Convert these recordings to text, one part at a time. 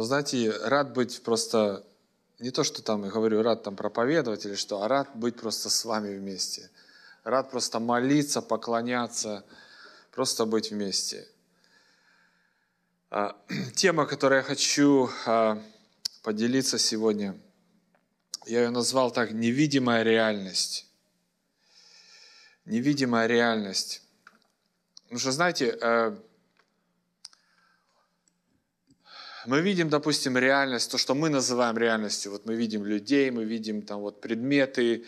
Но ну, знаете, рад быть просто, не то, что там, я говорю, рад там проповедовать или что, а рад быть просто с вами вместе. Рад просто молиться, поклоняться, просто быть вместе. А, тема, которую я хочу а, поделиться сегодня, я ее назвал так «Невидимая реальность». Невидимая реальность. Потому ну что, знаете, э, мы видим, допустим, реальность, то, что мы называем реальностью. Вот мы видим людей, мы видим там вот предметы,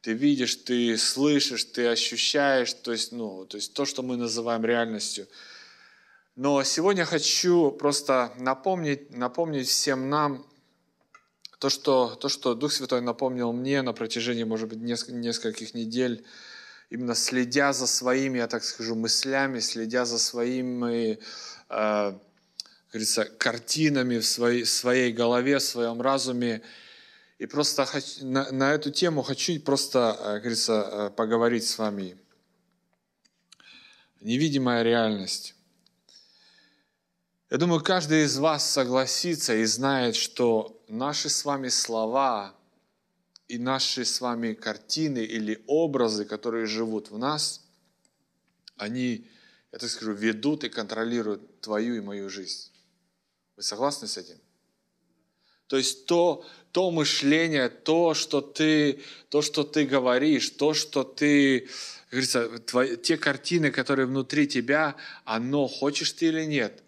ты видишь, ты слышишь, ты ощущаешь, то есть, ну, то есть то, что мы называем реальностью. Но сегодня хочу просто напомнить, напомнить всем нам то что, то, что Дух Святой напомнил мне на протяжении, может быть, неск- нескольких недель, именно следя за своими, я так скажу, мыслями, следя за своими э, говорится, картинами в своей, своей голове, в своем разуме. И просто хочу, на, на эту тему хочу просто, э, как говорится, э, поговорить с вами. Невидимая реальность. Я думаю, каждый из вас согласится и знает, что наши с вами слова и наши с вами картины или образы, которые живут в нас, они, я так скажу, ведут и контролируют твою и мою жизнь. Вы согласны с этим? То есть то, то мышление, то что, ты, то, что ты говоришь, то, что ты, говорится, твои, те картины, которые внутри тебя, оно, хочешь ты или нет.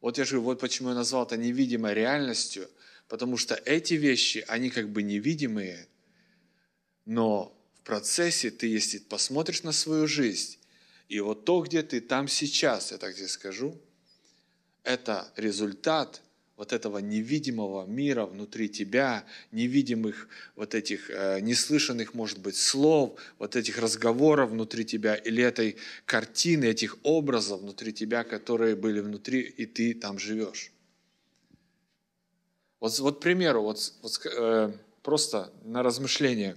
Вот я же вот почему я назвал это невидимой реальностью, потому что эти вещи, они как бы невидимые, но в процессе ты, если посмотришь на свою жизнь, и вот то, где ты там сейчас, я так тебе скажу, это результат вот этого невидимого мира внутри тебя, невидимых вот этих э, неслышанных, может быть, слов, вот этих разговоров внутри тебя или этой картины, этих образов внутри тебя, которые были внутри, и ты там живешь. Вот, вот к примеру, вот, вот э, просто на размышление.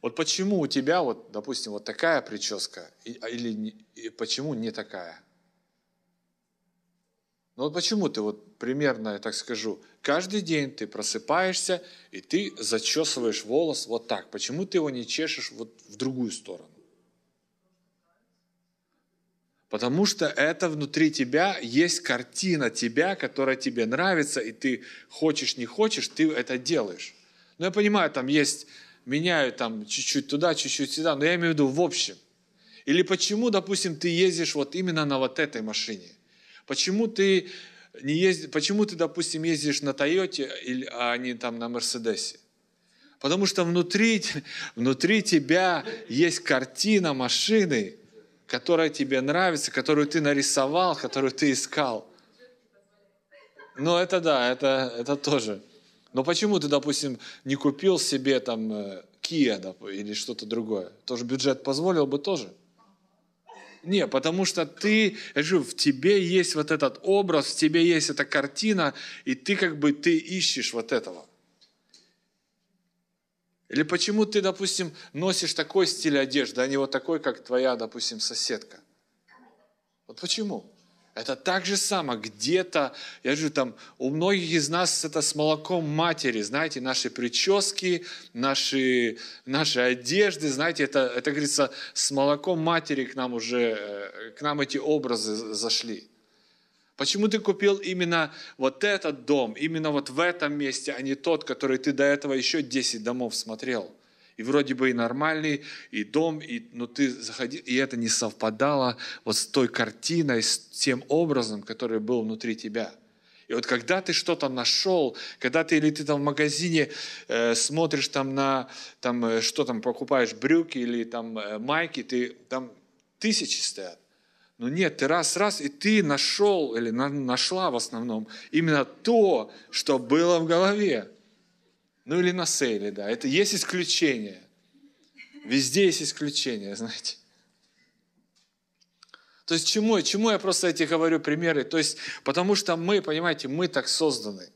Вот почему у тебя, вот, допустим, вот такая прическа, а, или, или почему не такая – ну вот почему ты, вот примерно, я так скажу, каждый день ты просыпаешься, и ты зачесываешь волос вот так. Почему ты его не чешешь вот в другую сторону? Потому что это внутри тебя есть картина тебя, которая тебе нравится, и ты хочешь, не хочешь, ты это делаешь. Ну я понимаю, там есть, меняю там чуть-чуть туда, чуть-чуть сюда, но я имею в виду в общем. Или почему, допустим, ты ездишь вот именно на вот этой машине? Почему ты не ездишь, почему ты, допустим, ездишь на Тойоте, а не там на Мерседесе? Потому что внутри, внутри тебя есть картина машины, которая тебе нравится, которую ты нарисовал, которую ты искал. Ну, это да, это, это тоже. Но почему ты, допустим, не купил себе там э, Kia или что-то другое? Тоже бюджет позволил бы тоже. Не, потому что ты, я говорю, в тебе есть вот этот образ, в тебе есть эта картина, и ты как бы, ты ищешь вот этого. Или почему ты, допустим, носишь такой стиль одежды, а не вот такой, как твоя, допустим, соседка? Вот почему? Это так же самое, где-то, я же там, у многих из нас это с молоком матери, знаете, наши прически, наши, наши одежды, знаете, это, это, говорится, с молоком матери к нам уже, э, к нам эти образы зашли. Почему ты купил именно вот этот дом, именно вот в этом месте, а не тот, который ты до этого еще 10 домов смотрел? И вроде бы и нормальный, и дом, и, но ты заходил, и это не совпадало вот с той картиной, с тем образом, который был внутри тебя. И вот когда ты что-то нашел, когда ты или ты там в магазине э, смотришь там на, там, э, что там, покупаешь брюки или там э, майки, ты там тысячи стоят. Но нет, ты раз-раз, и ты нашел, или на, нашла в основном именно то, что было в голове. Ну или на сейле, да. Это есть исключения. Везде есть исключения, знаете. То есть чему, чему я просто эти говорю примеры? То есть потому что мы, понимаете, мы так созданы.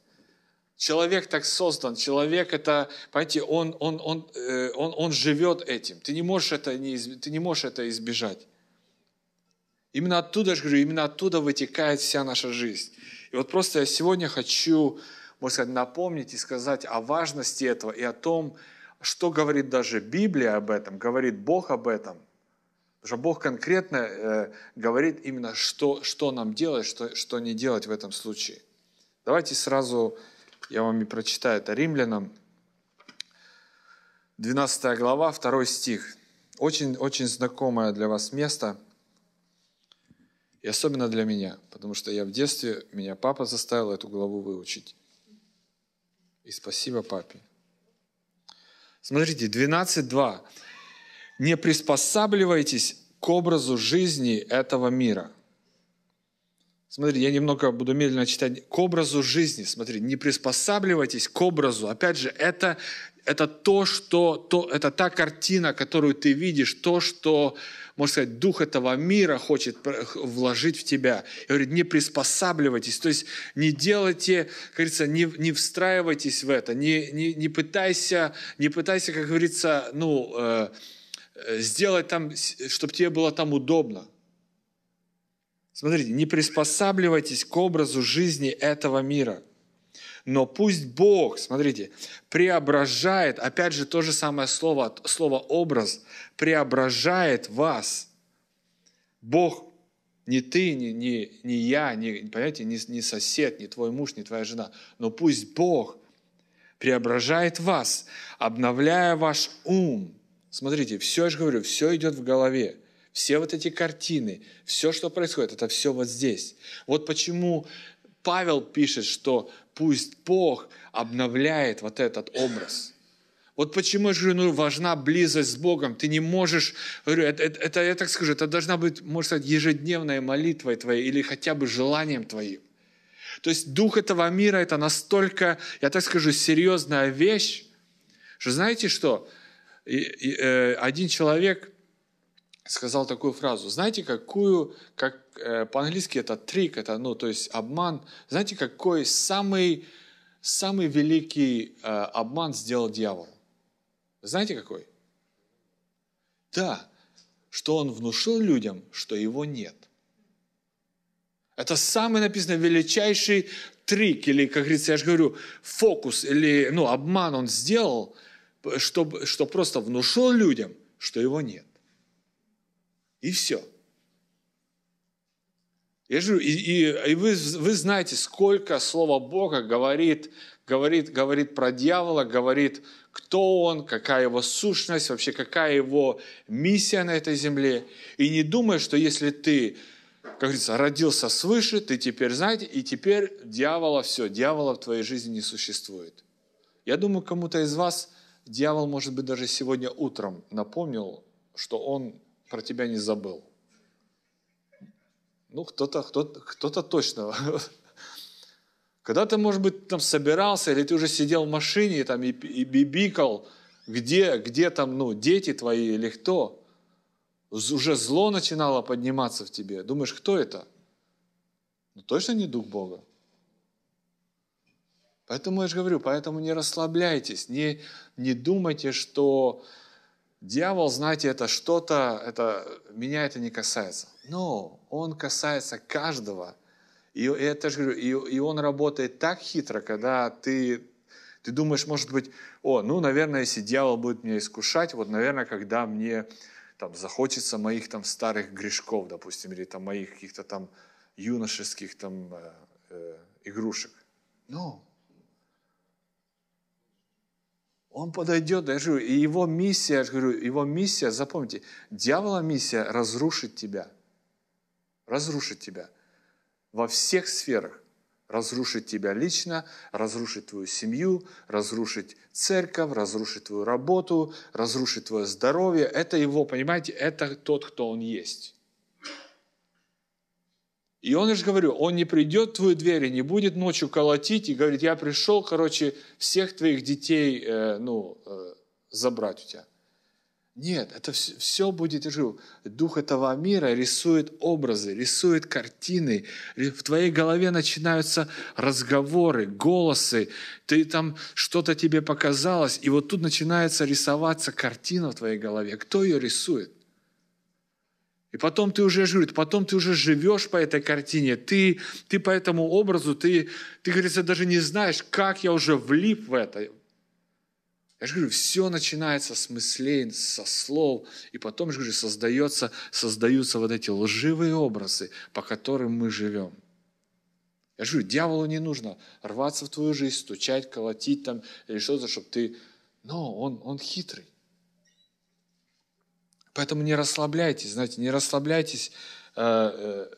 Человек так создан. Человек это, понимаете, он, он, он, э, он, он живет этим. Ты не, можешь это не, ты не можешь это избежать. Именно оттуда, я же говорю, именно оттуда вытекает вся наша жизнь. И вот просто я сегодня хочу можно сказать, напомнить и сказать о важности этого и о том, что говорит даже Библия об этом, говорит Бог об этом. Потому что Бог конкретно э, говорит именно, что, что нам делать, что, что не делать в этом случае. Давайте сразу я вам и прочитаю это Римлянам. 12 глава, 2 стих. Очень, очень знакомое для вас место, и особенно для меня, потому что я в детстве, меня папа заставил эту главу выучить. И спасибо папе. Смотрите, 12.2. Не приспосабливайтесь к образу жизни этого мира. Смотрите, я немного буду медленно читать. К образу жизни, Смотрите, не приспосабливайтесь к образу. Опять же, это, это то, что, то, это та картина, которую ты видишь, то, что можно сказать, дух этого мира хочет вложить в тебя. И говорит, не приспосабливайтесь, то есть не делайте, как говорится, не, не встраивайтесь в это, не, не, не, пытайся, не пытайся, как говорится, ну, э, э сделать там, чтобы тебе было там удобно. Смотрите, не приспосабливайтесь к образу жизни этого мира – но пусть Бог, смотрите, преображает, опять же то же самое слово, слово образ, преображает вас. Бог не ты, не, не, не я, не, понимаете, не, не сосед, не твой муж, не твоя жена, но пусть Бог преображает вас, обновляя ваш ум. Смотрите, все, я же говорю, все идет в голове. Все вот эти картины, все, что происходит, это все вот здесь. Вот почему Павел пишет, что пусть Бог обновляет вот этот образ. Вот почему же ну, важна близость с Богом. Ты не можешь, говорю, это, это, это, я так скажу, это должна быть, может сказать, ежедневной молитвой твоей или хотя бы желанием твоим. То есть дух этого мира – это настолько, я так скажу, серьезная вещь, что знаете что? Э, один человек сказал такую фразу. Знаете, какую, как э, по-английски это трик, это, ну, то есть обман. Знаете, какой самый, самый великий э, обман сделал дьявол? Знаете, какой? Да, что он внушил людям, что его нет. Это самый, написано, величайший трик, или, как говорится, я же говорю, фокус, или, ну, обман он сделал, чтобы, что просто внушил людям, что его нет. И все. Я же и, и, и вы, вы знаете, сколько Слово Бога говорит, говорит, говорит про дьявола, говорит, кто он, какая его сущность, вообще какая его миссия на этой земле. И не думай, что если ты, как говорится, родился свыше, ты теперь, знаете, и теперь дьявола все, дьявола в твоей жизни не существует. Я думаю, кому-то из вас дьявол, может быть, даже сегодня утром напомнил, что он про тебя не забыл. Ну, кто-то кто -то, точно. Когда ты, может быть, там собирался, или ты уже сидел в машине там, и, и бибикал, где, где там, ну, дети твои или кто, уже зло начинало подниматься в тебе. Думаешь, кто это? Ну, точно не Дух Бога. Поэтому я же говорю, поэтому не расслабляйтесь, не, не думайте, что Дьявол, знаете, это что-то, это, меня это не касается. Но он касается каждого. И, я тоже говорю, и, и он работает так хитро, когда ты, ты думаешь, может быть, о, ну, наверное, если дьявол будет меня искушать, вот, наверное, когда мне там захочется моих там старых грешков, допустим, или там моих каких-то там юношеских там э, э, игрушек. Но он подойдет, я говорю, и его миссия, я говорю, его миссия, запомните, дьявола миссия разрушить тебя. Разрушить тебя. Во всех сферах. Разрушить тебя лично, разрушить твою семью, разрушить церковь, разрушить твою работу, разрушить твое здоровье. Это его, понимаете, это тот, кто он есть. И он, я же говорю, он не придет в твою дверь и не будет ночью колотить и говорит, я пришел, короче, всех твоих детей, э, ну, э, забрать у тебя. Нет, это все, все будет жив. Дух этого мира рисует образы, рисует картины. В твоей голове начинаются разговоры, голосы. Ты там что-то тебе показалось, и вот тут начинается рисоваться картина в твоей голове. Кто ее рисует? И потом ты уже жив, потом ты уже живешь по этой картине, ты, ты по этому образу, ты, ты, говорится, даже не знаешь, как я уже влип в это. Я же говорю, все начинается с мыслей, со слов, и потом, я же говорю, создается, создаются вот эти лживые образы, по которым мы живем. Я же говорю, дьяволу не нужно рваться в твою жизнь, стучать, колотить там или что-то, чтобы ты... Но он, он хитрый. Поэтому не расслабляйтесь, знаете, не расслабляйтесь, э,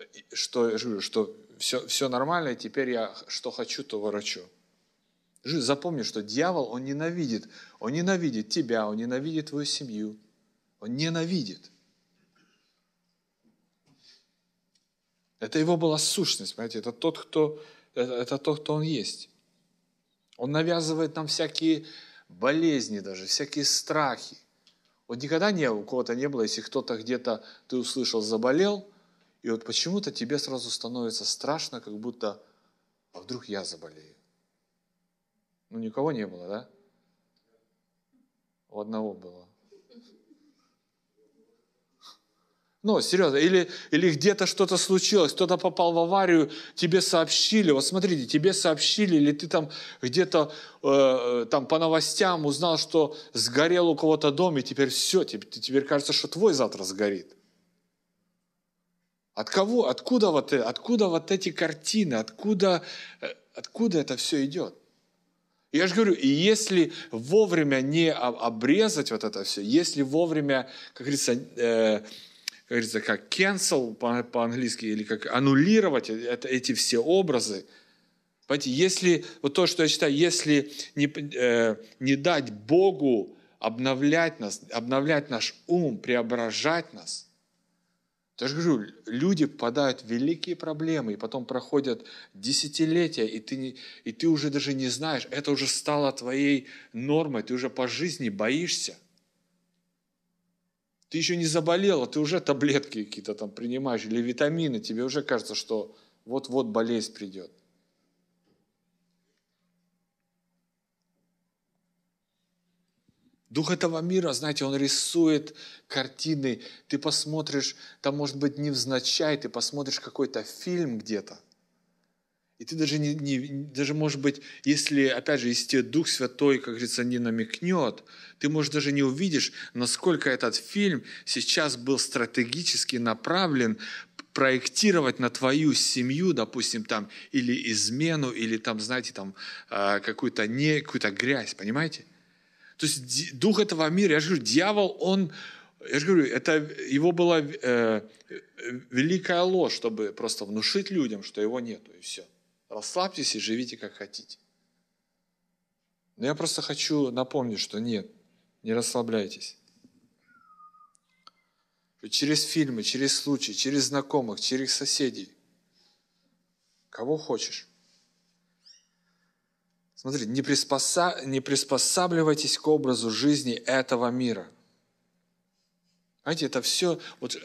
э, что, что все, все нормально, и теперь я что хочу, то ворочу. Запомни, что дьявол, он ненавидит. Он ненавидит тебя, он ненавидит твою семью. Он ненавидит. Это его была сущность, понимаете, это тот, кто, это, это тот, кто он есть. Он навязывает нам всякие болезни даже, всякие страхи, вот никогда не, у кого-то не было, если кто-то где-то, ты услышал, заболел, и вот почему-то тебе сразу становится страшно, как будто, а вдруг я заболею? Ну, никого не было, да? У одного было. Ну, серьезно. Или, или где-то что-то случилось, кто-то попал в аварию, тебе сообщили. Вот смотрите, тебе сообщили, или ты там где-то э, э там по новостям узнал, что сгорел у кого-то дом, и теперь все, теперь, теперь кажется, что твой завтра сгорит. От кого, откуда вот, э, откуда вот эти картины, откуда, э, откуда это все идет? Я же говорю, если вовремя не обрезать вот это все, если вовремя, как говорится, э, как говорится, как cancel по- английски или как аннулировать это, эти все образы. Понимаете, если, вот то, что я считаю, если не, э, не дать Богу обновлять нас, обновлять наш ум, преображать нас, то я же говорю, люди попадают в великие проблемы, и потом проходят десятилетия, и ты, не, и ты уже даже не знаешь, это уже стало твоей нормой, ты уже по жизни боишься – ты еще не заболела, ты уже таблетки какие-то там принимаешь или витамины, тебе уже кажется, что вот-вот болезнь придет. Дух этого мира, знаете, он рисует картины. Ты посмотришь, там может быть невзначай, ты посмотришь какой-то фильм где-то – и ты даже не, не, даже может быть, если, опять же, если тебе Дух Святой, как говорится, не намекнет, ты, может, даже не увидишь, насколько этот фильм сейчас был стратегически направлен проектировать на твою семью, допустим, там, или измену, или там, знаете, там, а, какую-то не, какую-то грязь, понимаете? То есть дух этого мира, я же говорю, дьявол, он, я же говорю, это его была э, великая ложь, чтобы просто внушить людям, что его нету, и все расслабьтесь и живите как хотите. Но я просто хочу напомнить, что нет, не расслабляйтесь. Через фильмы, через случаи, через знакомых, через соседей. Кого хочешь. Смотрите, не, приспоса... не приспосабливайтесь к образу жизни этого мира. Знаете, это все, вот, э,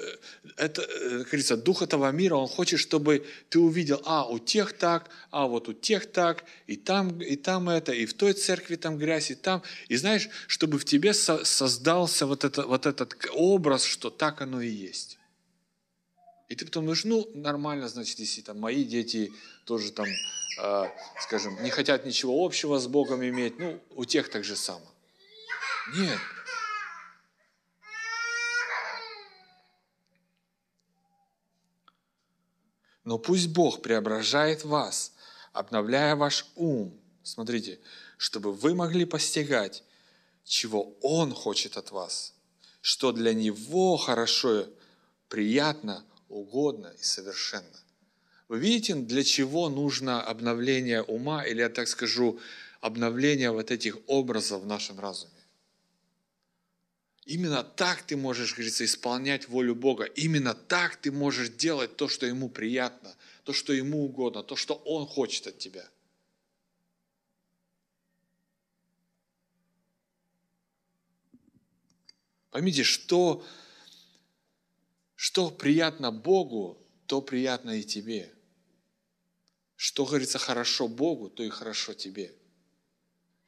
это, э, как говорится, дух этого мира, он хочет, чтобы ты увидел, а, у тех так, а, вот у тех так, и там, и там это, и в той церкви там грязь, и там. И знаешь, чтобы в тебе со- создался вот, это, вот этот образ, что так оно и есть. И ты потом думаешь, ну, нормально, значит, если там мои дети тоже там, э, скажем, не хотят ничего общего с Богом иметь, ну, у тех так же самое. Нет, Но пусть Бог преображает вас, обновляя ваш ум, смотрите, чтобы вы могли постигать, чего Он хочет от вас, что для Него хорошо, приятно, угодно и совершенно. Вы видите, для чего нужно обновление ума, или я так скажу, обновление вот этих образов в нашем разуме? Именно так ты можешь, говорится, исполнять волю Бога. Именно так ты можешь делать то, что Ему приятно, то, что Ему угодно, то, что Он хочет от тебя. Поймите, что, что приятно Богу, то приятно и тебе. Что, говорится, хорошо Богу, то и хорошо тебе –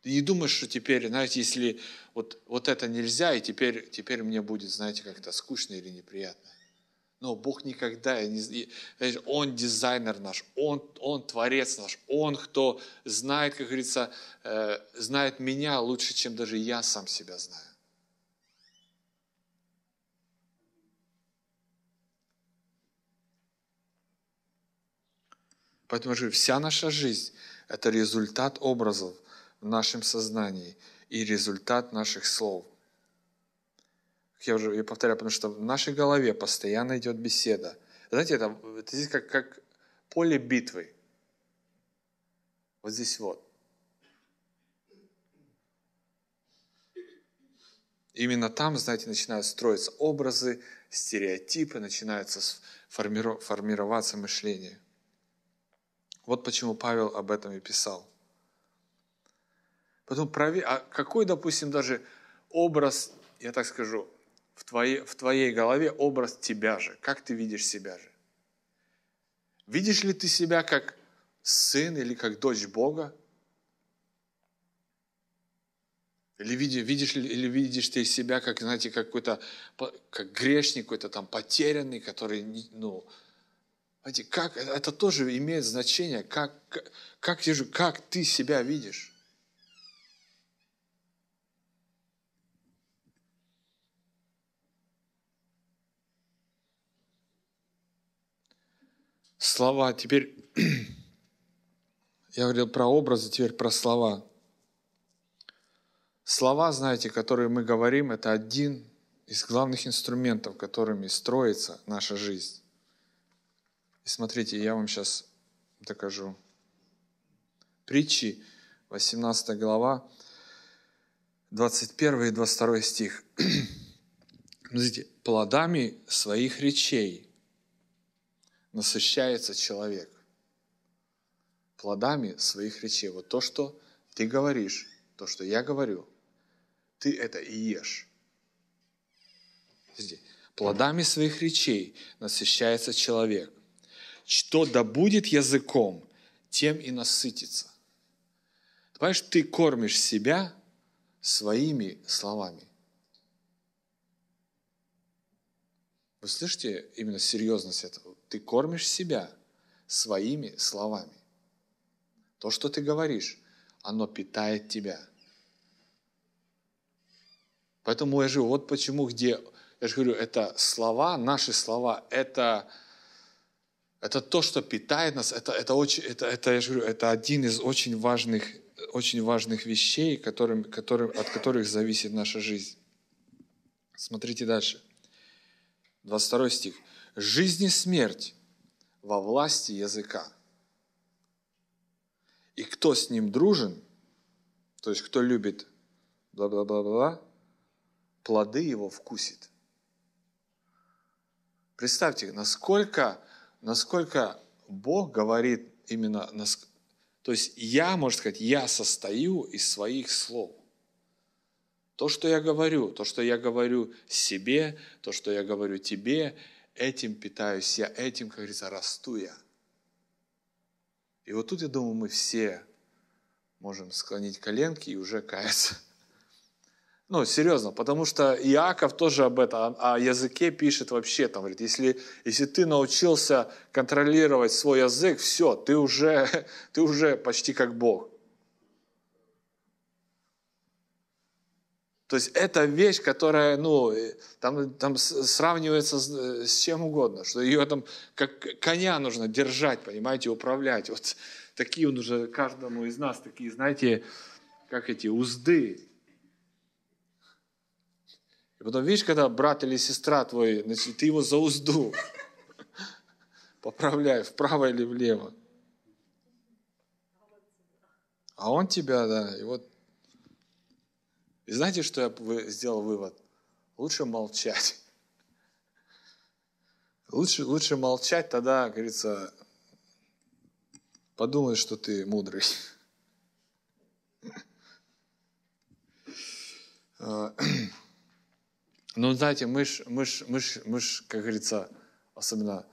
ты не думаешь, что теперь, знаете, если вот, вот это нельзя, и теперь, теперь мне будет, знаете, как-то скучно или неприятно. Но Бог никогда, не, Он дизайнер наш, он, он творец наш, Он, кто знает, как говорится, э, знает меня лучше, чем даже я сам себя знаю. Поэтому же вся наша жизнь – это результат образов, в нашем сознании и результат наших слов. Я уже я повторяю, потому что в нашей голове постоянно идет беседа. Знаете, это, это здесь как, как поле битвы. Вот здесь вот. Именно там, знаете, начинают строиться образы, стереотипы, начинается формироваться мышление. Вот почему Павел об этом и писал. Потом проверь, а какой, допустим, даже образ, я так скажу, в твоей, в твоей голове образ тебя же, как ты видишь себя же. Видишь ли ты себя как сын или как дочь Бога? Или видишь, видишь, или видишь ты себя как, знаете, какой-то как грешник, какой-то там потерянный, который, ну, знаете, как, это тоже имеет значение, как, как, как, как ты себя видишь. слова. Теперь я говорил про образы, теперь про слова. Слова, знаете, которые мы говорим, это один из главных инструментов, которыми строится наша жизнь. И смотрите, я вам сейчас докажу. Притчи, 18 глава, 21 и 22 стих. Смотрите, плодами своих речей – насыщается человек плодами своих речей. Вот то, что ты говоришь, то, что я говорю, ты это и ешь. Плодами своих речей насыщается человек. Что добудет языком, тем и насытится. Ты понимаешь, ты кормишь себя своими словами. Вы слышите именно серьезность этого? ты кормишь себя своими словами. То, что ты говоришь, оно питает тебя. Поэтому я же вот почему, где, я же говорю, это слова, наши слова, это, это то, что питает нас, это, это, очень, это, это, я же говорю, это один из очень важных, очень важных вещей, которым, которым, от которых зависит наша жизнь. Смотрите дальше. 22 стих. Жизнь и смерть во власти языка. И кто с ним дружен, то есть кто любит бла-бла-бла-бла, плоды его вкусит. Представьте, насколько, насколько Бог говорит именно, то есть я, можно сказать, я состою из своих слов. То, что я говорю, то, что я говорю себе, то, что я говорю тебе, этим питаюсь я, этим, как говорится, расту я. И вот тут, я думаю, мы все можем склонить коленки и уже каяться. Ну, серьезно, потому что Иаков тоже об этом, о языке пишет вообще, там, говорит, если, если ты научился контролировать свой язык, все, ты уже, ты уже почти как Бог. То есть это вещь, которая, ну, э, там, там сравнивается с, э, с чем угодно, что ее там как коня нужно держать, понимаете, управлять. Вот такие он уже каждому из нас, такие, знаете, как эти узды. И потом, видишь, когда брат или сестра твой, значит, ты его за узду поправляй, вправо или влево. А он тебя, да, и вот и знаете, что я сделал вывод? Лучше молчать. Лучше, лучше молчать, тогда, как говорится, подумай, что ты мудрый. Ну, знаете, мы ж, мы ж, мы ж, мы ж, как говорится, особенно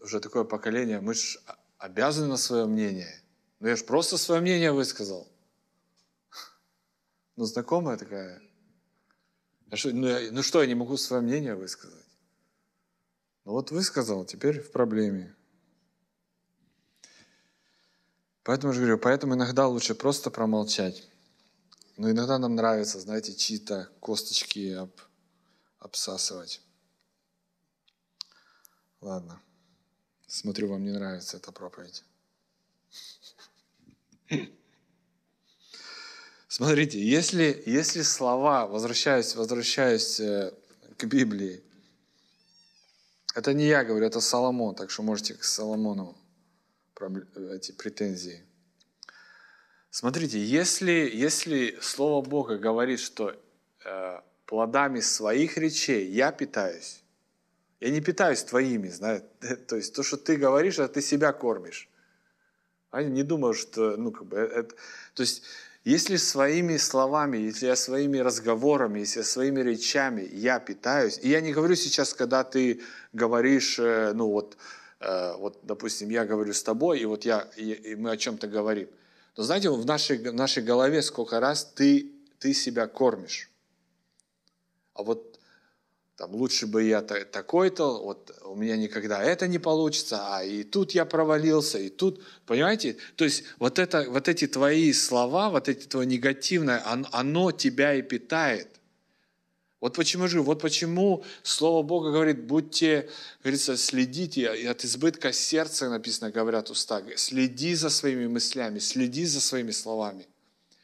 уже такое поколение, мы ж а, обязаны на свое мнение. Но ну, я же просто свое мнение высказал. Ну, знакомая такая. А что, ну, я, ну что, я не могу свое мнение высказать. Ну вот высказал, теперь в проблеме. Поэтому я же говорю, поэтому иногда лучше просто промолчать. Но иногда нам нравится, знаете, чьи-то косточки об, обсасывать. Ладно. Смотрю, вам не нравится эта проповедь. Смотрите, если, если слова, возвращаюсь, возвращаюсь э, к Библии, это не я говорю, это Соломон, так что можете к Соломону э, эти претензии. Смотрите, если, если Слово Бога говорит, что э, плодами своих речей я питаюсь, я не питаюсь твоими, знаете, то есть то, что ты говоришь, это ты себя кормишь. Они а не думают, что, ну, как бы, э, это, то есть если своими словами, если я своими разговорами, если я своими речами я питаюсь, и я не говорю сейчас, когда ты говоришь, э, ну вот, э, вот, допустим, я говорю с тобой, и вот я, и, мы о чем-то говорим. Но знаете, в нашей, в нашей голове сколько раз ты, ты себя кормишь. А вот там, лучше бы я такой-то, вот у меня никогда это не получится, а и тут я провалился, и тут, понимаете? То есть вот, это, вот эти твои слова, вот эти твои негативное, оно, оно тебя и питает. Вот почему же, вот почему Слово Бога говорит, будьте, говорится, следите, и от избытка сердца, написано, говорят уста, следи за своими мыслями, следи за своими словами.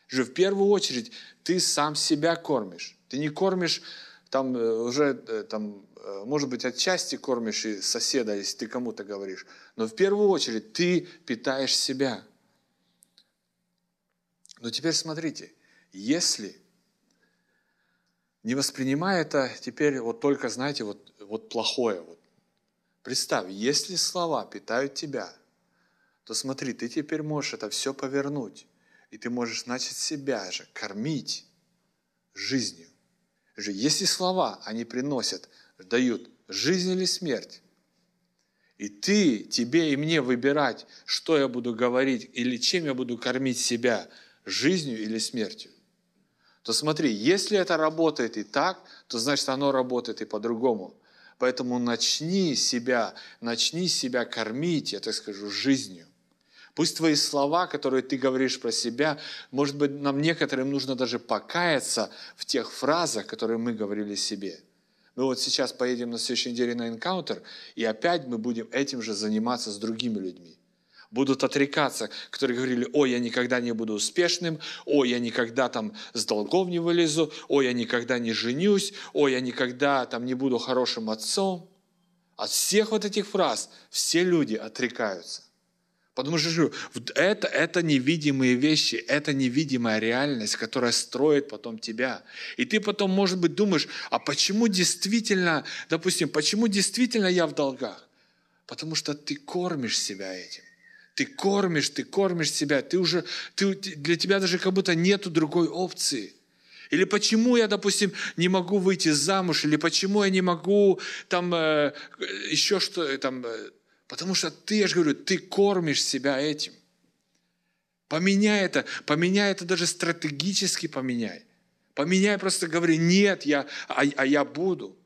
Же в первую очередь ты сам себя кормишь. Ты не кормишь там э, уже, э, там, э, может быть, отчасти кормишь и соседа, если ты кому-то говоришь, но в первую очередь ты питаешь себя. Но теперь смотрите, если не воспринимая это теперь вот только, знаете, вот, вот плохое, вот. представь, если слова питают тебя, то смотри, ты теперь можешь это все повернуть, и ты можешь начать себя же кормить жизнью. Если слова они приносят, дают жизнь или смерть, и ты, тебе и мне выбирать, что я буду говорить или чем я буду кормить себя, жизнью или смертью, то смотри, если это работает и так, то значит оно работает и по-другому. Поэтому начни себя, начни себя кормить, я так скажу, жизнью. Пусть твои слова, которые ты говоришь про себя, может быть, нам некоторым нужно даже покаяться в тех фразах, которые мы говорили себе. Мы вот сейчас поедем на следующей неделе на энкаунтер, и опять мы будем этим же заниматься с другими людьми будут отрекаться, которые говорили, ой, я никогда не буду успешным, ой, я никогда там с долгов не вылезу, ой, я никогда не женюсь, ой, я никогда там не буду хорошим отцом. От всех вот этих фраз все люди отрекаются. Потому что это, это невидимые вещи, это невидимая реальность, которая строит потом тебя. И ты потом, может быть, думаешь, а почему действительно, допустим, почему действительно я в долгах? Потому что ты кормишь себя этим. Ты кормишь, ты кормишь себя, ты уже, ты, для тебя даже как будто нету другой опции. Или почему я, допустим, не могу выйти замуж, или почему я не могу там э, еще что там э, Потому что ты, я же говорю, ты кормишь себя этим. Поменяй это, поменяй это даже стратегически поменяй. Поменяй просто говори, нет, я, а, а я буду.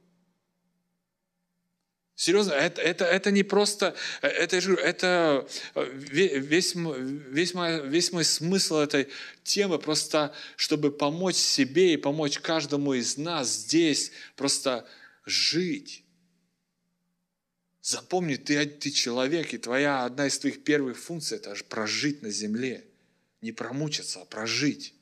Серьезно, это, это, это не просто, это, это э, весь, весь, мой, весь мой смысл этой темы, просто чтобы помочь себе и помочь каждому из нас здесь просто жить Запомни, ты, ты человек, и твоя одна из твоих первых функций – это аж прожить на земле. Не промучиться, а прожить.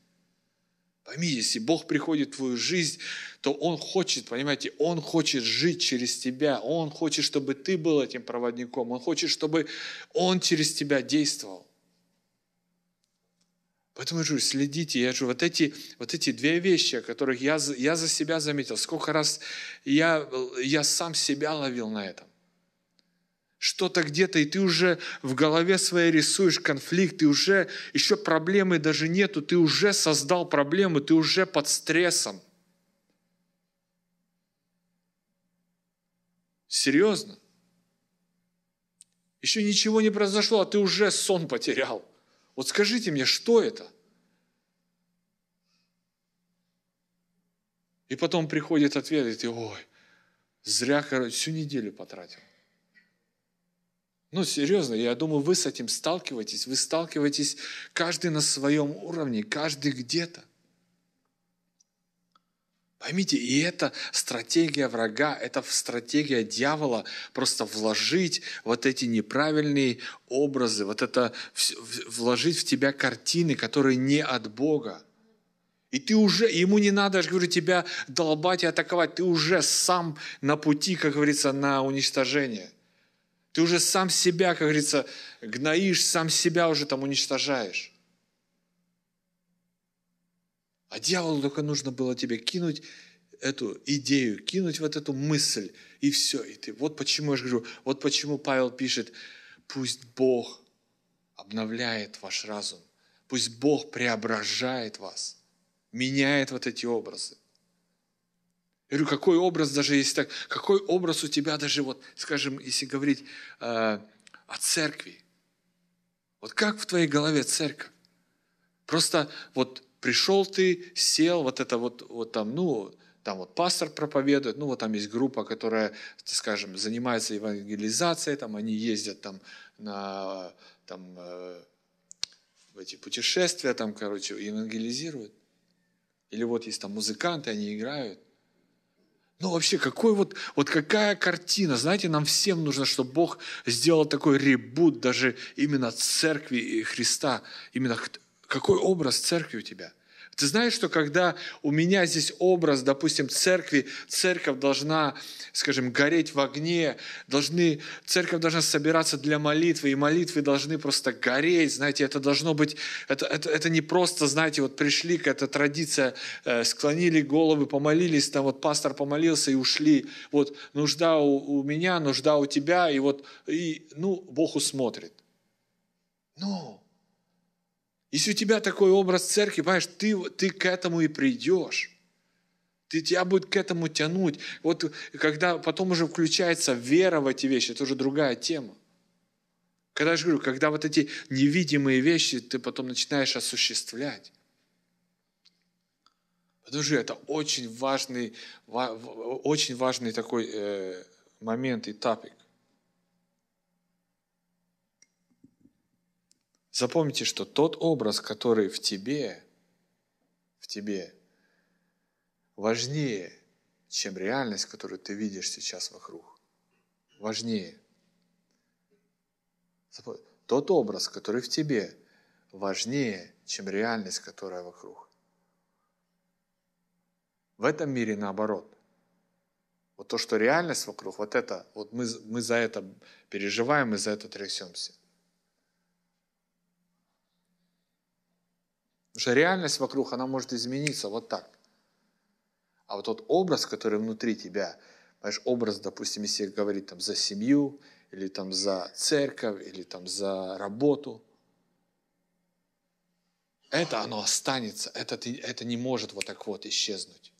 Пойми, если Бог приходит в твою жизнь, то Он хочет, понимаете, Он хочет жить через тебя. Он хочет, чтобы ты был этим проводником. Он хочет, чтобы Он через тебя действовал. Поэтому я говорю, следите. Я говорю, вот эти, вот эти две вещи, о которых я, я за себя заметил, сколько раз я, я сам себя ловил на этом что-то где-то, и ты уже в голове своей рисуешь конфликт, ты уже, еще проблемы даже нету, ты уже создал проблему, ты уже под стрессом. Серьезно? Еще ничего не произошло, а ты уже сон потерял. Вот скажите мне, что это? И потом приходит ответ, и ты, ой, зря всю неделю потратил. Ну, серьезно, я думаю, вы с этим сталкиваетесь. Вы сталкиваетесь каждый на своем уровне, каждый где-то. Поймите, и это стратегия врага, это стратегия дьявола просто вложить вот эти неправильные образы, вот это вложить в тебя картины, которые не от Бога. И ты уже, ему не надо, я же говорю, тебя долбать и атаковать, ты уже сам на пути, как говорится, на уничтожение. Ты уже сам себя, как говорится, гноишь, сам себя уже там уничтожаешь. А дьяволу только нужно было тебе кинуть эту идею, кинуть вот эту мысль, и все. И ты, вот почему я же говорю, вот почему Павел пишет, пусть Бог обновляет ваш разум, пусть Бог преображает вас, меняет вот эти образы. Я говорю, какой образ даже есть так, какой образ у тебя даже вот, скажем, если говорить э, о церкви. Вот как в твоей голове церковь? Просто вот пришел ты, сел, вот это вот, вот там, ну, там вот пастор проповедует, ну вот там есть группа, которая, скажем, занимается евангелизацией, там они ездят там на там, э, эти путешествия, там, короче, евангелизируют. Или вот есть там музыканты, они играют. Ну вообще, какой вот, вот какая картина? Знаете, нам всем нужно, чтобы Бог сделал такой ребут даже именно церкви Христа. Именно какой образ церкви у тебя? Ты знаешь, что когда у меня здесь образ, допустим, церкви, церковь должна, скажем, гореть в огне, должны, церковь должна собираться для молитвы, и молитвы должны просто гореть, знаете, это должно быть, это, это, это не просто, знаете, вот пришли, к этой традиции э, склонили головы, помолились, там вот пастор помолился и ушли, вот нужда у, у меня, нужда у тебя, и вот, и, ну, Бог усмотрит. Ну, no. Если у тебя такой образ церкви, понимаешь, ты, ты к этому и придешь. Ты, тебя будет к этому тянуть. Вот когда потом уже включается вера в эти вещи, это уже другая тема. Когда я же говорю, когда вот эти невидимые вещи ты потом начинаешь осуществлять. Потому что это очень важный, очень важный такой э, момент и тапик. Запомните, что тот образ, который в тебе, в тебе важнее, чем реальность, которую ты видишь сейчас вокруг. Важнее. тот образ, который в тебе, важнее, чем реальность, которая вокруг. В этом мире наоборот. Вот то, что реальность вокруг, вот это, вот мы, мы за это переживаем, мы за это трясемся. Потому что реальность вокруг, она может измениться вот так. А вот тот образ, который внутри тебя, понимаешь, образ, допустим, если говорить там за семью, или там за церковь, или там за работу, это оно останется, это, это не может вот так вот исчезнуть.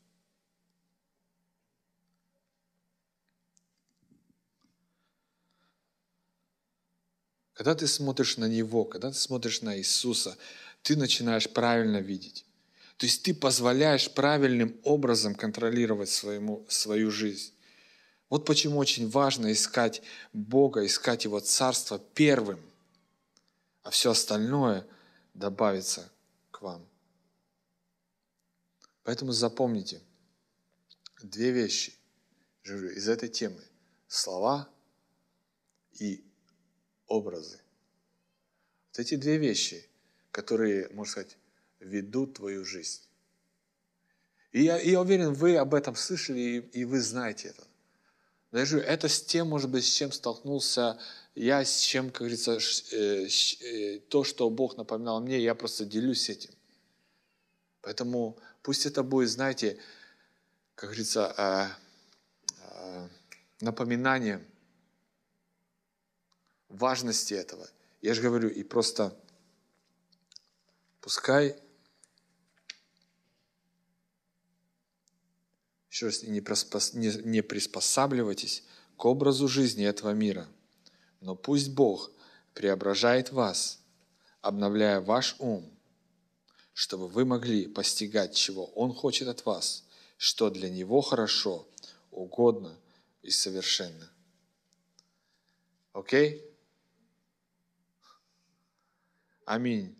Когда ты смотришь на Него, когда ты смотришь на Иисуса, ты начинаешь правильно видеть. То есть ты позволяешь правильным образом контролировать своему, свою жизнь. Вот почему очень важно искать Бога, искать Его Царство первым, а все остальное добавится к вам. Поэтому запомните две вещи из этой темы. Слова и образы. Вот эти две вещи которые, можно сказать, ведут твою жизнь. И я, и я уверен, вы об этом слышали, и, и вы знаете это. Но я говорю, это с тем, может быть, с чем столкнулся я, с чем, как говорится, э, э, то, что Бог напоминал мне, я просто делюсь этим. Поэтому пусть это будет, знаете, как говорится, а, а, напоминанием важности этого. Я же говорю, и просто Пускай, еще раз, не, приспос, не, не приспосабливайтесь к образу жизни этого мира, но пусть Бог преображает вас, обновляя ваш ум, чтобы вы могли постигать, чего Он хочет от вас, что для Него хорошо, угодно и совершенно. Окей? Аминь.